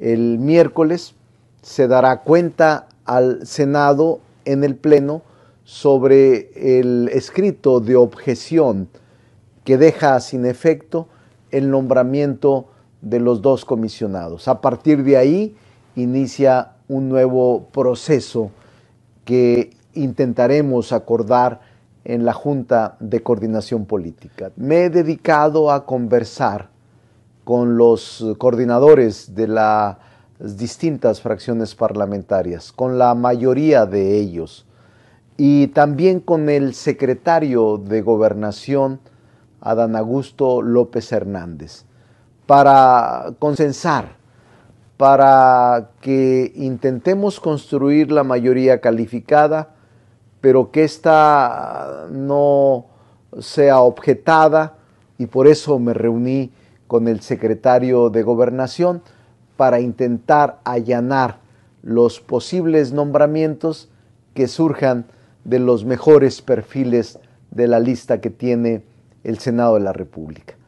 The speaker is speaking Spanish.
el miércoles se dará cuenta al Senado en el Pleno sobre el escrito de objeción que deja sin efecto el nombramiento de los dos comisionados. A partir de ahí inicia un nuevo proceso que intentaremos acordar en la Junta de Coordinación Política. Me he dedicado a conversar con los coordinadores de las distintas fracciones parlamentarias, con la mayoría de ellos, y también con el secretario de gobernación, Adán Augusto López Hernández, para consensar, para que intentemos construir la mayoría calificada, pero que ésta no sea objetada, y por eso me reuní con el secretario de gobernación para intentar allanar los posibles nombramientos que surjan de los mejores perfiles de la lista que tiene el Senado de la República.